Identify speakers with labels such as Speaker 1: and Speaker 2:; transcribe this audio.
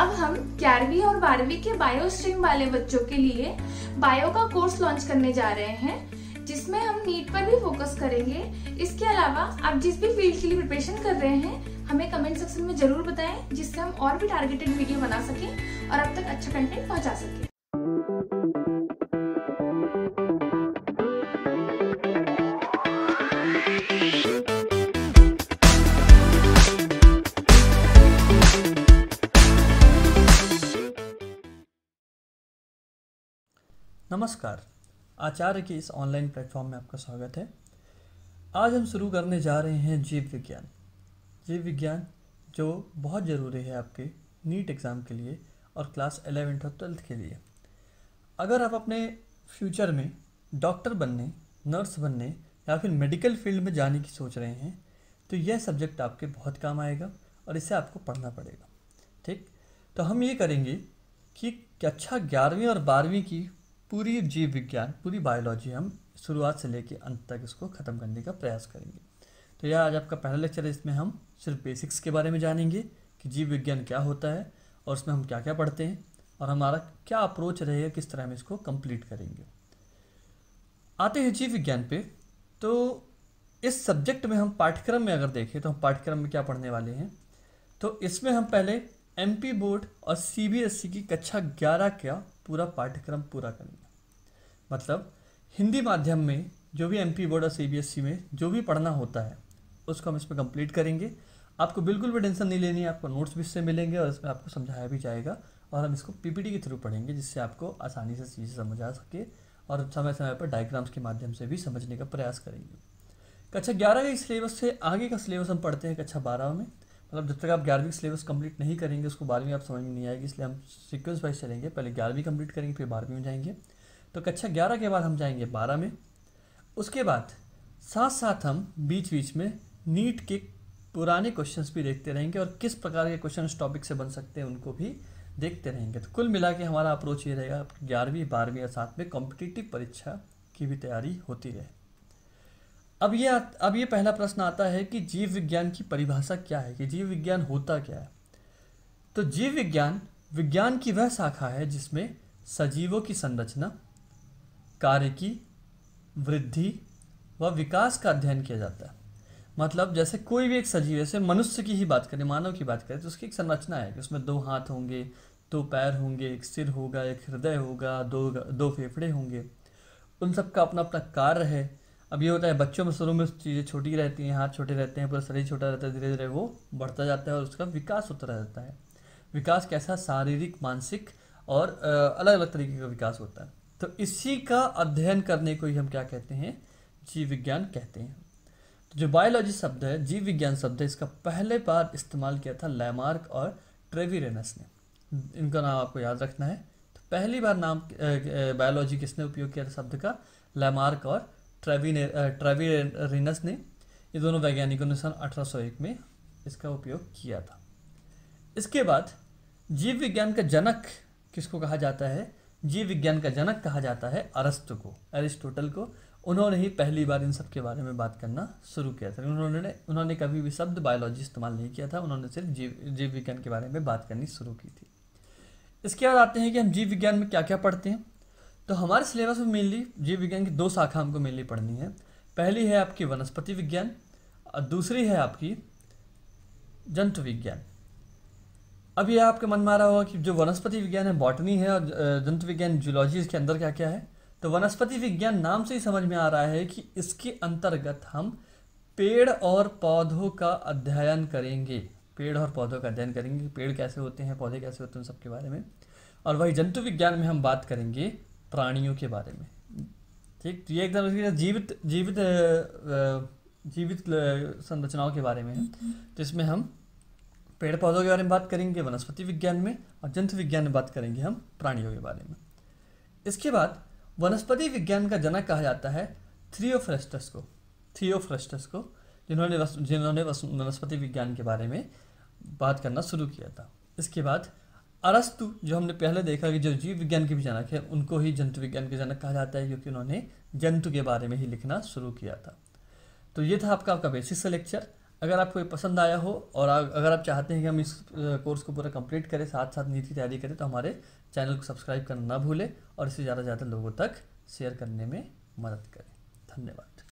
Speaker 1: अब हम ग्यारहवीं और बारहवीं के बायो स्ट्रीम वाले बच्चों के लिए बायो का कोर्स लॉन्च करने जा रहे हैं जिसमें हम नीट पर भी फोकस करेंगे इसके अलावा आप जिस भी फील्ड के लिए प्रिपरेशन कर रहे हैं हमें कमेंट सेक्शन में जरूर बताएं जिससे हम और भी टारगेटेड वीडियो बना सकें और अब तक अच्छा कंटेंट पहुंचा सकें नमस्कार आचार्य के इस ऑनलाइन प्लेटफॉर्म में आपका स्वागत है आज हम शुरू करने जा रहे हैं जीव विज्ञान जीव विज्ञान जो बहुत ज़रूरी है आपके नीट एग्ज़ाम के लिए और क्लास एलेवेंथ और ट्वेल्थ के लिए अगर आप अपने फ्यूचर में डॉक्टर बनने नर्स बनने या फिर मेडिकल फील्ड में जाने की सोच रहे हैं तो यह सब्जेक्ट आपके बहुत काम आएगा और इसे आपको पढ़ना पड़ेगा ठीक तो हम ये करेंगे कि कक्षा अच्छा ग्यारहवीं और बारहवीं की पूरी जीव विज्ञान पूरी बायोलॉजी हम शुरुआत से लेकर अंत तक इसको ख़त्म करने का प्रयास करेंगे तो यह आज आपका पहला लेक्चर है इसमें हम सिर्फ बेसिक्स के बारे में जानेंगे कि जीव विज्ञान क्या होता है और उसमें हम क्या क्या पढ़ते हैं और हमारा क्या अप्रोच रहेगा किस तरह हम इसको कंप्लीट करेंगे आते हैं जीव विज्ञान पे तो इस सब्जेक्ट में हम पाठ्यक्रम में अगर देखें तो हम पाठ्यक्रम में क्या पढ़ने वाले हैं तो इसमें हम पहले एमपी बोर्ड और सीबीएसई e की कक्षा ग्यारह का पूरा पाठ्यक्रम पूरा करना मतलब हिंदी माध्यम में जो भी एमपी बोर्ड और सी e में जो भी पढ़ना होता है उसको हम इसमें कंप्लीट करेंगे आपको बिल्कुल भी टेंशन नहीं लेनी है आपको नोट्स भी इससे मिलेंगे और इसमें आपको समझाया भी जाएगा और हम इसको पी के थ्रू पढ़ेंगे जिससे आपको आसानी से चीज़ें समझ आ सके और समय समय पर डायग्राम्स के माध्यम से भी समझने का प्रयास करेंगे कक्षा ग्यारह के सिलेबस से आगे का सिलेबस हम पढ़ते हैं कक्षा बारह में मतलब जब तक आप ग्यारहवीं सिलेबस कंप्लीट नहीं करेंगे उसको बारहवीं आप समझ में नहीं आएगी इसलिए हम सीक्वेंस वाइज चलेंगे पहले ग्यारहवीं कंप्लीट करेंगे फिर बारहवीं में जाएंगे तो कक्षा ग्यारह के बाद हम जाएंगे बारह में उसके बाद साथ साथ हम बीच बीच में नीट के पुराने क्वेश्चंस भी देखते रहेंगे और किस प्रकार के क्वेश्चन टॉपिक से बन सकते हैं उनको भी देखते रहेंगे तो कुल मिला के हमारा अप्रोच ये रहेगा ग्यारहवीं बारहवीं और साथ में कॉम्पिटिटिव परीक्षा की भी तैयारी होती रहे अब ये अब ये पहला प्रश्न आता है कि जीव विज्ञान की परिभाषा क्या है कि जीव विज्ञान होता क्या है तो जीव विज्ञान विज्ञान की वह शाखा है जिसमें सजीवों की संरचना कार्य की वृद्धि व विकास का अध्ययन किया जाता है मतलब जैसे कोई भी एक सजीव जैसे मनुष्य की ही बात करें मानव की बात करें तो उसकी एक संरचना है कि उसमें दो हाथ होंगे दो पैर होंगे एक सिर होगा एक हृदय होगा दो दो फेफड़े होंगे उन सब का अपना अपना कार्य है अब ये होता है बच्चों में शुरू में चीज़ें छोटी रहती हैं हाथ छोटे रहते हैं पूरा शरीर छोटा रहता है धीरे धीरे वो बढ़ता जाता है और उसका विकास होता रहता है विकास कैसा शारीरिक मानसिक और अलग अलग तरीके का विकास होता है तो इसी का अध्ययन करने को ही हम क्या कहते हैं जीव विज्ञान कहते हैं तो जो बायोलॉजी शब्द है जीव विज्ञान शब्द है इसका पहले बार इस्तेमाल किया था लैमार्क और ट्रेविरेनस ने इनका नाम आपको याद रखना है तो पहली बार नाम बायोलॉजी किसने उपयोग किया था शब्द का लैमार्क और ट्रेवी ने ट्रेवी रिनस ने ये दोनों वैज्ञानिकों ने सन 1801 में इसका उपयोग किया था इसके बाद जीव विज्ञान का जनक किसको कहा जाता है जीव विज्ञान का जनक कहा जाता है अरस्त को एरिस्टोटल को उन्होंने ही पहली बार इन सब के बारे में बात करना शुरू किया था उन्होंने उन्होंने कभी भी शब्द बायोलॉजी इस्तेमाल नहीं किया था उन्होंने सिर्फ जीव जीव विज्ञान के बारे में बात करनी शुरू की थी इसके बाद आते हैं कि हम जीव विज्ञान में क्या क्या पढ़ते हैं तो हमारे सिलेबस में मेनली जीव विज्ञान की दो शाखा हमको मेनली पढ़नी है पहली है आपकी वनस्पति विज्ञान और दूसरी है आपकी जंतु विज्ञान अब यह आपके मन में आ रहा होगा कि जो वनस्पति विज्ञान है बॉटनी है और जंतु विज्ञान जूलॉजी इसके अंदर क्या क्या है तो वनस्पति विज्ञान नाम से ही समझ में आ रहा है कि इसके अंतर्गत हम पेड़ और पौधों का अध्ययन करेंगे पेड़ और पौधों का अध्ययन करेंगे पेड़ कैसे होते हैं पौधे कैसे होते हैं सबके बारे में और वही जंतु विज्ञान में हम बात करेंगे प्राणियों के बारे में ठीक तो ये एकदम जीवित जीवित जीवित संरचनाओं के बारे में जिसमें तो इसमें हम पेड़ पौधों के बारे में बात करेंगे वनस्पति विज्ञान में और जंतु विज्ञान में बात करेंगे हम प्राणियों के बारे में इसके बाद वनस्पति विज्ञान का जनक कहा जाता है थ्रियोफ्रेस्टस को थ्रियोफ्रेस्टस को जिन्होंने जिन्होंने वनस्पति विज्ञान के बारे में बात करना शुरू किया था इसके बाद अरस्तु जो हमने पहले देखा कि जो जीव विज्ञान के भी जनक है उनको ही जंतु विज्ञान के जनक कहा जाता है क्योंकि उन्होंने जंतु के बारे में ही लिखना शुरू किया था तो ये था आपका आपका बेसिक से लेक्चर अगर आपको ये पसंद आया हो और अगर आप चाहते हैं कि हम इस कोर्स को पूरा कंप्लीट करें साथ साथ नीति की तैयारी करें तो हमारे चैनल को सब्सक्राइब करना ना भूलें और इसे ज़्यादा से ज़्यादा लोगों तक शेयर करने में मदद करें धन्यवाद